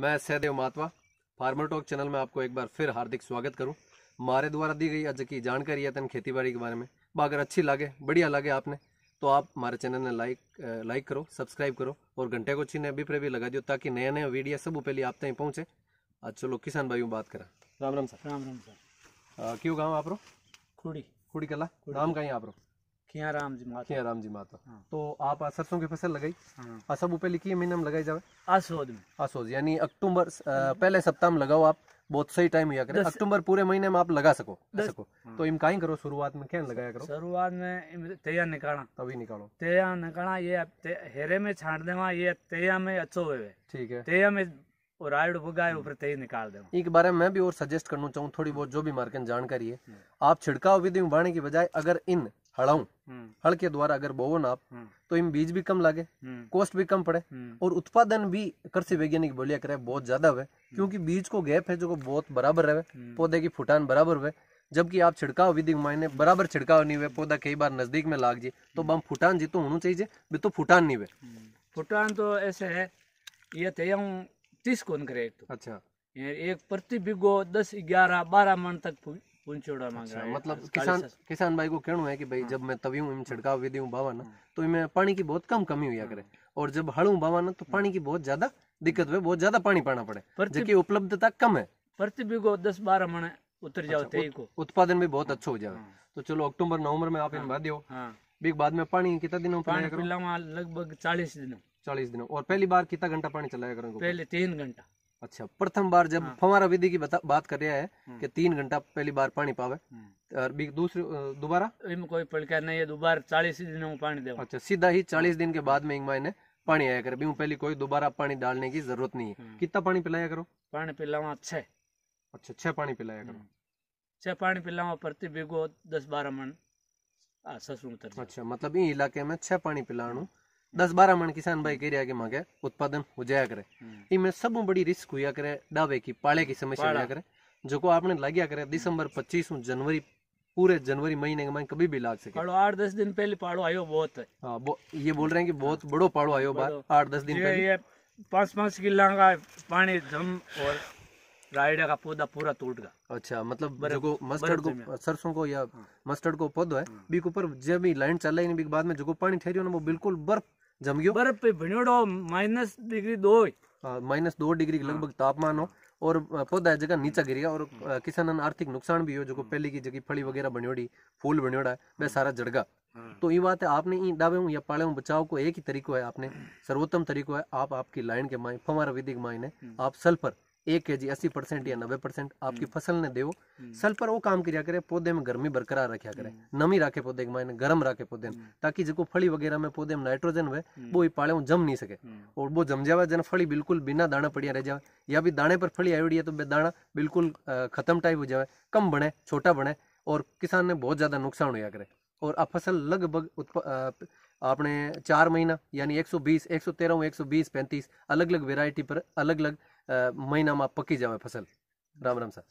मैं Sahdev Matwa farmer talk channel में आपको एक बार फिर हार्दिक स्वागत करूं हमारे द्वारा दी गई आज की जानकारी है तन खेती बाड़ी के बारे में बा अगर अच्छी लगे बढ़िया लगे आपने तो आप हमारे चैनल ने लाइक लाइक करो सब्सक्राइब करो और घंटे को छीने अभी पर भी लगा दियो ताकि नया नया वीडियो सब पहले आप तक पहुँचे आज चलो किसान भाई बात करा राम राम सर राम राम सर क्यों गाँव आप रो खुड़ी खुड़ी कला नाम कहीं आप रो राम जी माता राम जी माता हाँ। तो आप सरसों की फसल लगाई हाँ। सब ऊपर लिखी है महीने लगाई जाए असोज में असोज यानी अक्टूबर पहले सप्ताह में लगाओ आप बहुत सही टाइम हुआ करे अक्टूबर पूरे महीने में आप लगा सको सको हाँ। तो इम काई करो शुरुआत में क्या लगाया करो शुरुआत में तैयार निकालना तभी निकालो तैयार निकालना ये हेरे में छाट देवा ये तेया में अच्छो हुए ठीक है तेया में और आयड बुगाए ऊपर तेज निकाल दे एक बारे में मैं भी और सजेस्ट करना चाहूँ थोड़ी बहुत जो भी मार्केट जानकारी है हाँ। आप छिड़काव विधि में उगाने की बजाय अगर इन हड़ाऊ हम्म। हड़ के द्वारा अगर बोवो ना आप हम्म। तो इन बीज भी कम लागे हम्म। कॉस्ट भी कम पड़े और उत्पादन भी कृषि वैज्ञानिक बोलिया करे बहुत ज्यादा हुए क्योंकि बीज को गैप है जो बहुत बराबर रहे पौधे की फुटान बराबर हुए जबकि आप छिड़काव विधि मायने बराबर छिड़काव नहीं हुए पौधा कई बार नजदीक में लाग तो जी तो बम फुटान जी तो होना चाहिए भी तो फुटान नहीं हुए फुटान तो ऐसे है ये तय तो तीस कौन करे तो। अच्छा एक प्रति बिगो दस ग्यारह बारह मन तक अच्छा, मतलब किसान किसान भाई को कहना है कि भाई हाँ। जब मैं तवी हूँ छिड़काव विधि हूँ बावा ना हाँ। तो इनमें पानी की बहुत कम कमी हुआ करे हाँ। और जब हड़ू बाबा ना तो पानी की बहुत ज्यादा दिक्कत हुए बहुत ज्यादा पानी पाना पड़े पर उपलब्धता कम है प्रति बीघो दस बारह मण उतर जाओ अच्छा, उत्पादन भी बहुत अच्छा हो जाए तो चलो अक्टूबर नवंबर में आप इन बाद दो बाद में पानी कितना दिनों पानी लगभग चालीस दिनों चालीस दिनों और पहली बार कितना घंटा पानी चलाया करो पहले तीन घंटा अच्छा प्रथम बार जब हाँ। फवारा विधि की बता, बात कर रहा है हम्म। कि तीन घंटा पहली बार पानी पावे हम्म। और दूसरी दोबारा कोई पड़का नहीं है दोबारा चालीस दिन पानी दे अच्छा सीधा ही चालीस हाँ। दिन के बाद में इनमें इन्हें पानी आया कर भी पहली कोई दोबारा पानी डालने की जरूरत नहीं है हम्म। कितना पानी पिलाया करो पानी पिलावा छह अच्छा छह पानी पिलाया करो छह पानी पिलावा प्रति बीघो दस बारह मन अच्छा मतलब इलाके में छह पानी पिलाणु दस बारह मन किसान भाई कह के मांगे उत्पादन हो जाया करे हम्म। इनमें सब बड़ी रिस्क हुआ करे डावे की पाले की समस्या हुआ करे जो को आपने लगिया करे दिसंबर पच्चीस जनवरी पूरे जनवरी महीने के कभी भी लाग सके पाड़ो आठ दस दिन पहले पाड़ो आयो बहुत है हाँ, आ, बो, ये बोल रहे हैं कि बहुत बड़ो पाड़ो आयो बार आठ दस दिन पहले ये पांच पांच किला का पानी जम और रायडा का पौधा पूरा टूट गया अच्छा मतलब बरे, जो मस्टर्ड को सरसों को या हाँ। मस्टर्ड को पौधा है हाँ। बीक ऊपर जब भी लाइन चल रही बाद में जो पानी ठहरियो ना वो बिल्कुल बर्फ जम गयो बर्फ पे भण्योड़ो माइनस डिग्री दो माइनस दो डिग्री के लगभग तापमान हो और पौधा जगह नीचा गिर गया और किसान आर्थिक नुकसान भी हो जो पहले की जगह फली वगैरह बनोड़ी फूल है वह सारा जड़गा हाँ। तो ये बात है आपने इन डाबे या पाले बचाव को एक ही तरीको है आपने सर्वोत्तम तरीको है आप आपकी लाइन के माए फमारा विधि के ने हम्म। आप सल्फर एक के जी अस्सी परसेंट या नब्बे परसेंट आपकी हम्म। फसल ने देव हम्म। सल पर वो काम किया करे पौधे में गर्मी बरकरार रखा करे हम्म। नमी रखे पौधे के मायने गर्म रखे पौधे में ताकि जो फली वगैरह में पौधे में नाइट्रोजन हुए वो ही पाले जम नहीं सके और वो जम जावे जन फली बिल्कुल बिना दाना पड़िया रह जाए या भी दाने पर फली आई है तो दाना बिल्कुल खत्म टाइप हो जाए कम बने छोटा बने और किसान ने बहुत ज्यादा नुकसान हुआ करे और अब फसल लगभग आपने चार महीना यानी 120, 113, 120, 35 अलग अलग वेराइटी पर अलग अलग મહિનામાં પકી જવાય ફસલ રામ રામ સર